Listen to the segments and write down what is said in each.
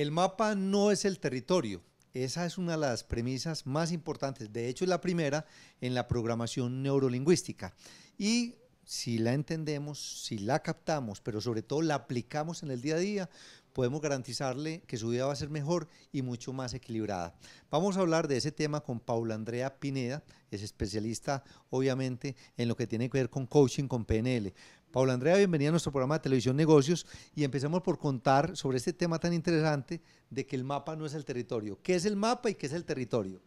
El mapa no es el territorio. Esa es una de las premisas más importantes. De hecho, es la primera en la programación neurolingüística. Y si la entendemos, si la captamos, pero sobre todo la aplicamos en el día a día, podemos garantizarle que su vida va a ser mejor y mucho más equilibrada. Vamos a hablar de ese tema con Paula Andrea Pineda, es especialista obviamente en lo que tiene que ver con coaching, con PNL. Paula Andrea, bienvenida a nuestro programa de Televisión Negocios y empezamos por contar sobre este tema tan interesante de que el mapa no es el territorio. ¿Qué es el mapa y qué es el territorio?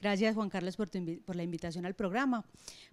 Gracias Juan Carlos por, tu por la invitación al programa.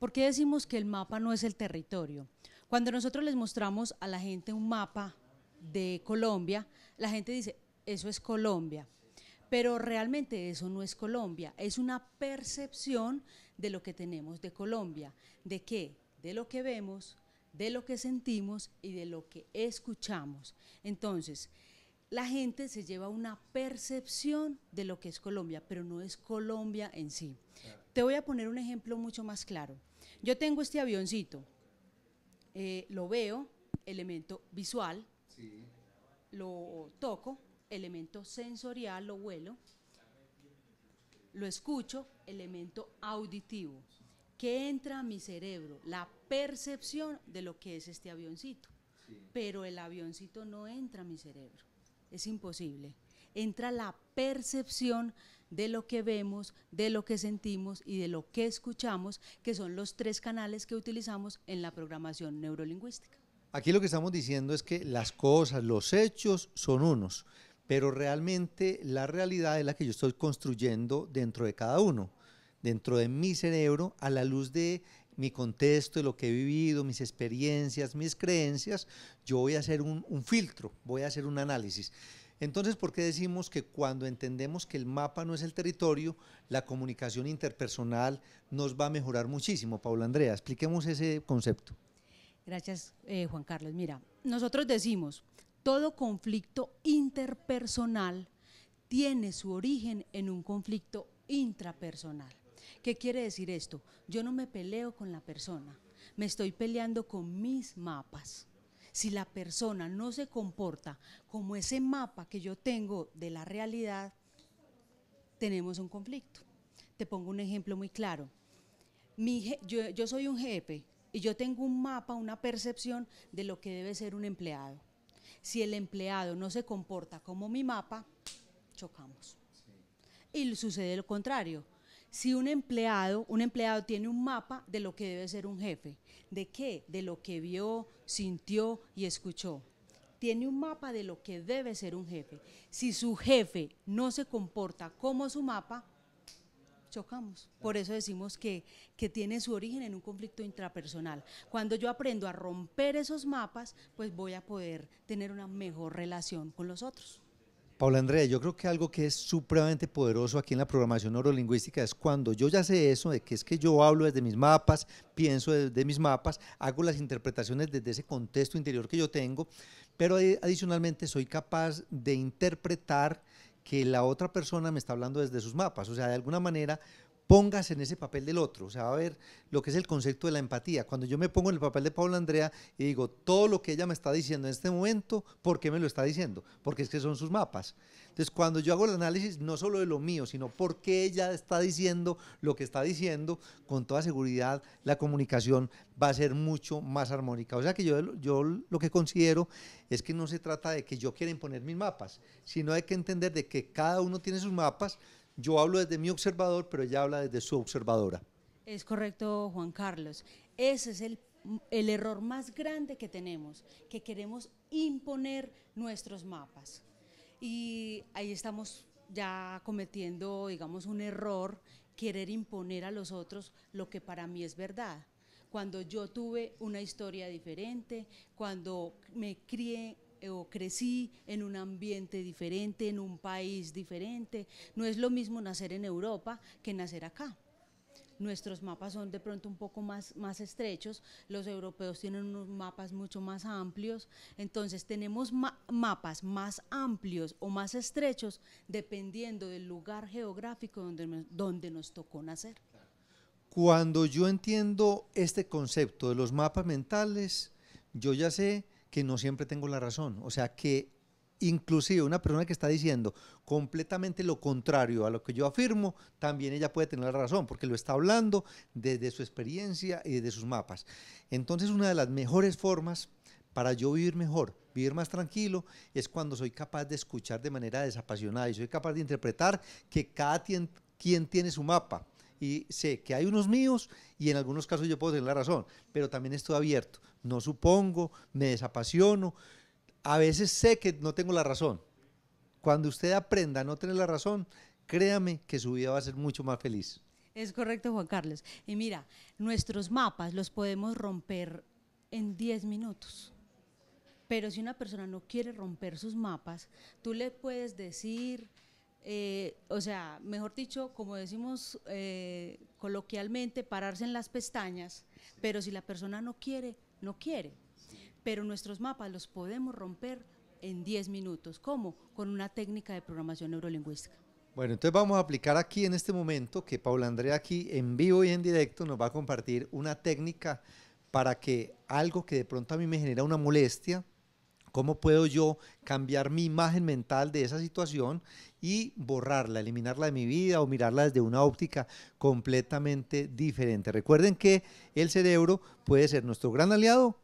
¿Por qué decimos que el mapa no es el territorio? Cuando nosotros les mostramos a la gente un mapa de Colombia, la gente dice, eso es Colombia. Pero realmente eso no es Colombia, es una percepción de lo que tenemos de Colombia, de qué, de lo que vemos, de lo que sentimos y de lo que escuchamos. Entonces, la gente se lleva una percepción de lo que es Colombia, pero no es Colombia en sí. Te voy a poner un ejemplo mucho más claro. Yo tengo este avioncito, eh, lo veo, elemento visual, lo toco, elemento sensorial, lo vuelo, lo escucho, elemento auditivo. ¿Qué entra a mi cerebro? La percepción de lo que es este avioncito. Pero el avioncito no entra a mi cerebro. Es imposible. Entra la percepción de lo que vemos, de lo que sentimos y de lo que escuchamos, que son los tres canales que utilizamos en la programación neurolingüística. Aquí lo que estamos diciendo es que las cosas, los hechos son unos, pero realmente la realidad es la que yo estoy construyendo dentro de cada uno dentro de mi cerebro a la luz de mi contexto, de lo que he vivido, mis experiencias, mis creencias, yo voy a hacer un, filtro, voy a hacer un análisis. Entonces, ¿por qué decimos que cuando entendemos que el mapa no es el territorio, la comunicación interpersonal nos va a mejorar muchísimo? Paula Andrea, expliquemos ese concepto. Gracias, eh, Juan Carlos. Mira, nosotros decimos, todo conflicto interpersonal tiene su origen en un conflicto intrapersonal. ¿Qué quiere decir esto? Yo no me peleo con la persona, me estoy peleando con mis mapas. Si la persona no se comporta como ese mapa que yo tengo de la realidad, tenemos un conflicto. Te pongo un ejemplo muy claro. yo, soy un jefe y yo tengo un mapa, una percepción de lo que debe ser un empleado. Si el empleado no se comporta como mi mapa, chocamos. Y sucede lo contrario si un empleado, un empleado tiene un mapa de lo que debe ser un jefe, ¿de qué? De lo que vio, sintió y escuchó. Tiene un mapa de lo que debe ser un jefe. Si su jefe no se comporta como su mapa, chocamos. Por eso decimos que, que tiene su origen en un conflicto intrapersonal. Cuando yo aprendo a romper esos mapas, pues voy a poder tener una mejor relación con los otros. Paula Andrea, yo creo que algo que es supremamente poderoso aquí en la programación neurolingüística es cuando yo ya sé eso, de que es que yo hablo desde mis mapas, pienso desde mis mapas, hago las interpretaciones desde ese contexto interior que yo tengo, pero adicionalmente soy capaz de interpretar que la otra persona me está hablando desde sus mapas. O sea, de alguna manera póngase en ese papel del otro. O sea, a ver lo que es el concepto de la empatía. Cuando yo me pongo en el papel de Paula Andrea y digo, todo lo que ella me está diciendo en este momento, ¿por qué me lo está diciendo? Porque es que son sus mapas. Entonces, cuando yo hago el análisis, no solo de lo mío, sino por qué ella está diciendo lo que está diciendo, con toda seguridad la comunicación va a ser mucho más armónica. O sea que yo, yo lo que considero es que no se trata de que yo quiera imponer mis mapas, sino hay que entender de que cada uno tiene sus mapas, yo hablo desde mi observador, pero ella habla desde su observadora. Es correcto, Juan Carlos. Ese es el, error más grande que tenemos, que queremos imponer nuestros mapas. Y ahí estamos ya cometiendo, digamos, un error, querer imponer a los otros lo que para mí es verdad. Cuando yo tuve una historia diferente, cuando me crié eh, o crecí en un ambiente diferente, en un país diferente. No es lo mismo nacer en Europa que nacer acá. Nuestros mapas son de pronto un poco más, más estrechos, los europeos tienen unos mapas mucho más amplios, entonces tenemos mapas más amplios o más estrechos dependiendo del lugar geográfico donde, donde nos tocó nacer. Cuando yo entiendo este concepto de los mapas mentales, yo ya sé que no siempre tengo la razón. O sea, que inclusive una persona que está diciendo completamente lo contrario a lo que yo afirmo, también ella puede tener la razón, porque lo está hablando desde su experiencia y desde sus mapas. Entonces, una de las mejores formas para yo vivir mejor, vivir más tranquilo, es cuando soy capaz de escuchar de manera desapasionada y soy capaz de interpretar que cada quien, quien tiene su mapa y sé que hay unos míos y en algunos casos yo puedo tener la razón, pero también estoy abierto, no supongo, me desapasiono, a veces sé que no tengo la razón. Cuando usted aprenda a no tener la razón, créame que su vida va a ser mucho más feliz. Es correcto, Juan Carlos. Y mira, nuestros mapas los podemos romper en 10 minutos. Pero si una persona no quiere romper sus mapas, tú le puedes decir, eh, o sea, mejor dicho, como decimos eh, coloquialmente, pararse en las pestañas, pero si la persona no quiere, no quiere. Pero nuestros mapas los podemos romper en 10 minutos. ¿Cómo? Con una técnica de programación neurolingüística. Bueno, entonces vamos a aplicar aquí en este momento que Paula Andrea aquí en vivo y en directo nos va a compartir una técnica para que algo que de pronto a mí me genera una molestia, ¿Cómo puedo yo cambiar mi imagen mental de esa situación y borrarla, eliminarla de mi vida o mirarla desde una óptica completamente diferente? Recuerden que el cerebro puede ser nuestro gran aliado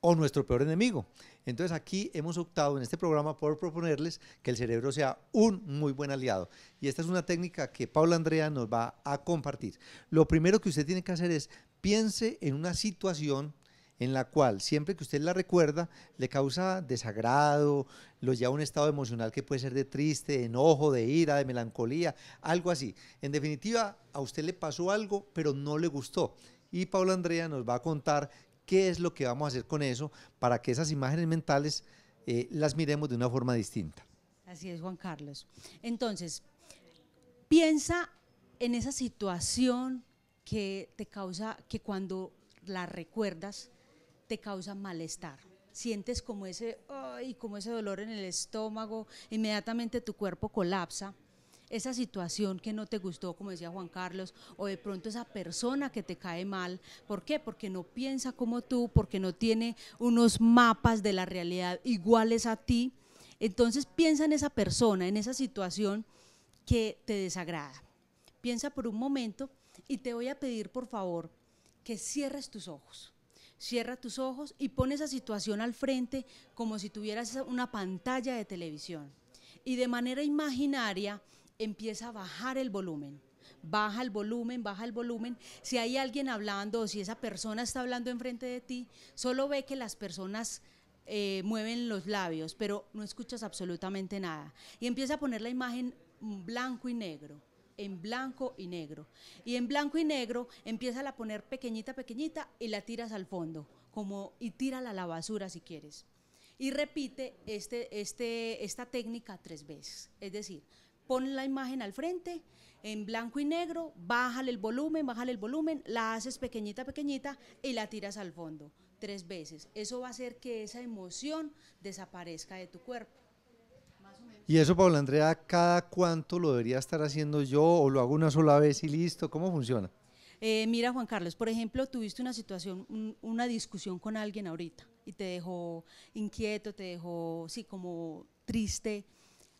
o nuestro peor enemigo. Entonces aquí hemos optado en este programa por proponerles que el cerebro sea un muy buen aliado. Y esta es una técnica que Paula Andrea nos va a compartir. Lo primero que usted tiene que hacer es piense en una situación en la cual siempre que usted la recuerda le causa desagrado, lo lleva a un estado emocional que puede ser de triste, de enojo, de ira, de melancolía, algo así. En definitiva, a usted le pasó algo, pero no le gustó. Y Paula Andrea nos va a contar qué es lo que vamos a hacer con eso para que esas imágenes mentales eh, las miremos de una forma distinta. Así es, Juan Carlos. Entonces, piensa en esa situación que te causa, que cuando la recuerdas, te causa malestar. Sientes como ese, ay, como ese dolor en el estómago, inmediatamente tu cuerpo colapsa. Esa situación que no te gustó, como decía Juan Carlos, o de pronto esa persona que te cae mal, ¿por qué? Porque no piensa como tú, porque no tiene unos mapas de la realidad iguales a ti. Entonces piensa en esa persona, en esa situación que te desagrada. Piensa por un momento y te voy a pedir, por favor, que cierres tus ojos. Cierra tus ojos y pon esa situación al frente como si tuvieras una pantalla de televisión. Y de manera imaginaria empieza a bajar el volumen. Baja el volumen, baja el volumen. Si hay alguien hablando o si esa persona está hablando enfrente de ti, solo ve que las personas eh, mueven los labios, pero no escuchas absolutamente nada. Y empieza a poner la imagen blanco y negro en blanco y negro. Y en blanco y negro empiezas a poner pequeñita, pequeñita y la tiras al fondo, como y tírala a la basura si quieres. Y repite este, este, esta técnica tres veces. Es decir, pon la imagen al frente, en blanco y negro, bájale el volumen, bájale el volumen, la haces pequeñita, pequeñita y la tiras al fondo tres veces. Eso va a hacer que esa emoción desaparezca de tu cuerpo. ¿Y eso, Paula Andrea, cada cuánto lo debería estar haciendo yo o lo hago una sola vez y listo? ¿Cómo funciona? Eh, mira, Juan Carlos, por ejemplo, tuviste una situación, una discusión con alguien ahorita y te dejó inquieto, te dejó, sí, como triste.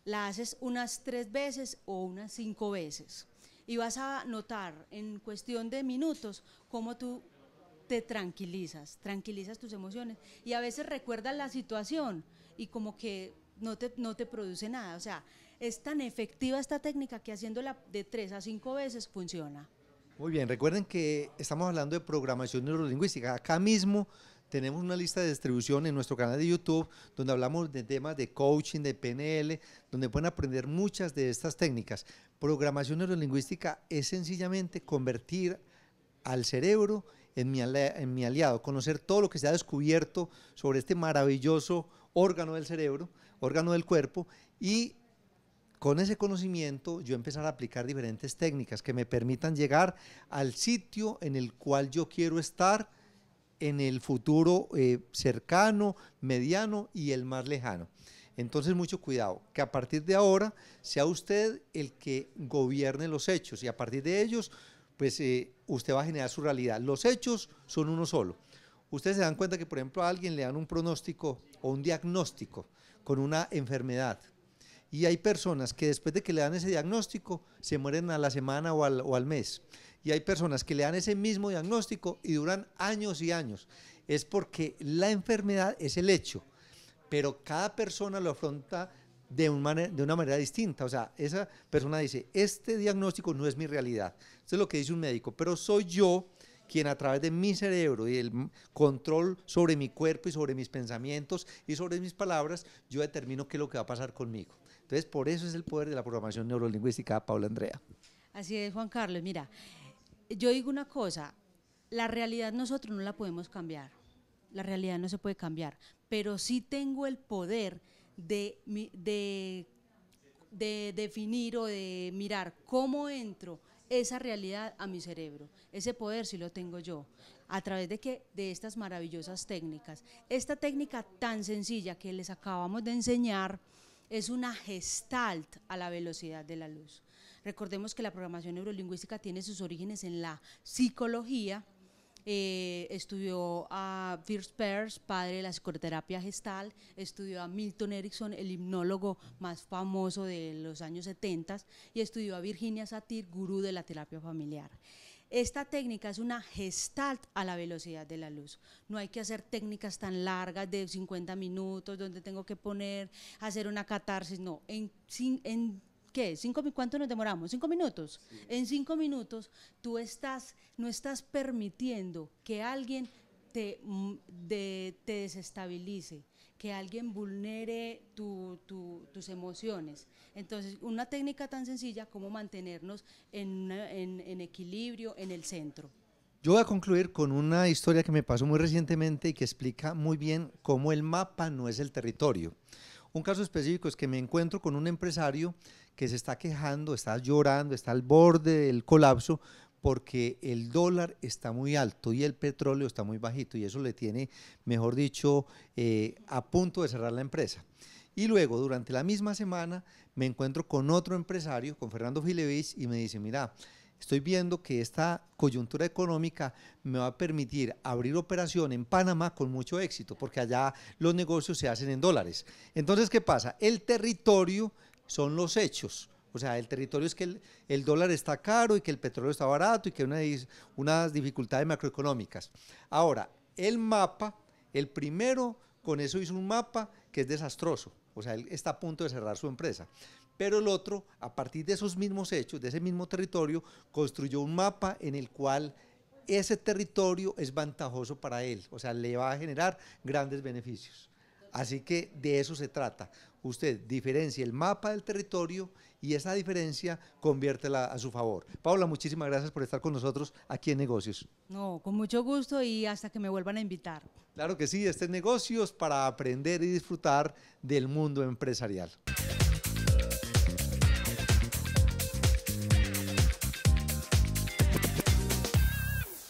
La haces unas tres veces o unas cinco veces. Y vas a notar en cuestión de minutos cómo tú te tranquilizas, tranquilizas tus emociones. Y a veces recuerdas la situación y como que no te, produce nada. O sea, es tan efectiva esta técnica que haciéndola de tres a cinco veces funciona. Muy bien, recuerden que estamos hablando de programación neurolingüística. Acá mismo tenemos una lista de distribución en nuestro canal de YouTube donde hablamos de temas de coaching, de PNL, donde pueden aprender muchas de estas técnicas. Programación neurolingüística es sencillamente convertir al cerebro en mi, en mi aliado, conocer todo lo que se ha descubierto sobre este maravilloso órgano del cerebro órgano del cuerpo y con ese conocimiento yo empezar a aplicar diferentes técnicas que me permitan llegar al sitio en el cual yo quiero estar en el futuro eh, cercano, mediano y el más lejano. Entonces mucho cuidado, que a partir de ahora sea usted el que gobierne los hechos y a partir de ellos, pues eh, usted va a generar su realidad. Los hechos son uno solo. Ustedes se dan cuenta que, por ejemplo, a alguien le dan un pronóstico o un diagnóstico con una enfermedad. Y hay personas que después de que le dan ese diagnóstico se mueren a la semana o al, mes. Y hay personas que le dan ese mismo diagnóstico y duran años y años. Es porque la enfermedad es el hecho, pero cada persona lo afronta de, de, una manera distinta. O sea, esa persona dice, este diagnóstico no es mi realidad. eso es lo que dice un médico, pero soy yo quien a través de mi cerebro y el control sobre mi cuerpo y sobre mis pensamientos y sobre mis palabras, yo determino qué es lo que va a pasar conmigo. Entonces, por eso es el poder de la programación neurolingüística, Paula Andrea. Así es, Juan Carlos. Mira, yo digo una cosa, la realidad nosotros no la podemos cambiar, la realidad no se puede cambiar, pero sí tengo el poder de, definir o de mirar cómo entro esa realidad a mi cerebro. Ese poder si lo tengo yo. ¿A través de que De estas maravillosas técnicas. Esta técnica tan sencilla que les acabamos de enseñar es una gestalt a la velocidad de la luz. Recordemos que la programación neurolingüística tiene sus orígenes en la psicología eh, estudió a Fierce Peirce, padre de la psicoterapia gestal, estudió a Milton Erickson, el hipnólogo más famoso de los años 70, y estudió a Virginia Satir, gurú de la terapia familiar. Esta técnica es una gestalt a la velocidad de la luz. No hay que hacer técnicas tan largas de 50 minutos donde tengo que poner, hacer una catarsis, no. En, en ¿Cuánto nos demoramos? ¿Cinco minutos? En cinco minutos tú estás, no estás permitiendo que alguien te, mm, te desestabilice, que alguien vulnere tus emociones. Entonces, una técnica tan sencilla como mantenernos en, en equilibrio, en el centro. Yo voy a concluir con una historia que me pasó muy recientemente y que explica muy bien cómo el mapa no es el territorio. Un caso específico es que me encuentro con un empresario que se está quejando, está llorando, está al borde del colapso porque el dólar está muy alto y el petróleo está muy bajito y eso le tiene, mejor dicho, eh, a punto de cerrar la empresa. Y luego, durante la misma semana, me encuentro con otro empresario, con Fernando Filevich, y me dice, mira, estoy viendo que esta coyuntura económica me va a permitir abrir operación en Panamá con mucho éxito, porque allá los negocios se hacen en dólares. Entonces, ¿qué pasa? El territorio son los hechos. O sea, el territorio es que el, dólar está caro y que el petróleo está barato y que hay unas dificultades macroeconómicas. Ahora, el mapa, el primero, con eso hizo un mapa que es desastroso. O sea, él está a punto de cerrar su empresa. Pero el otro, a partir de esos mismos hechos, de ese mismo territorio, construyó un mapa en el cual ese territorio es ventajoso para él. O sea, le va a generar grandes beneficios. Así que de eso se trata. Usted diferencia el mapa del territorio y esa diferencia conviértela a su favor. Paula, muchísimas gracias por estar con nosotros aquí en Negocios. No, con mucho gusto y hasta que me vuelvan a invitar. Claro que sí, este es Negocios para aprender y disfrutar del mundo empresarial.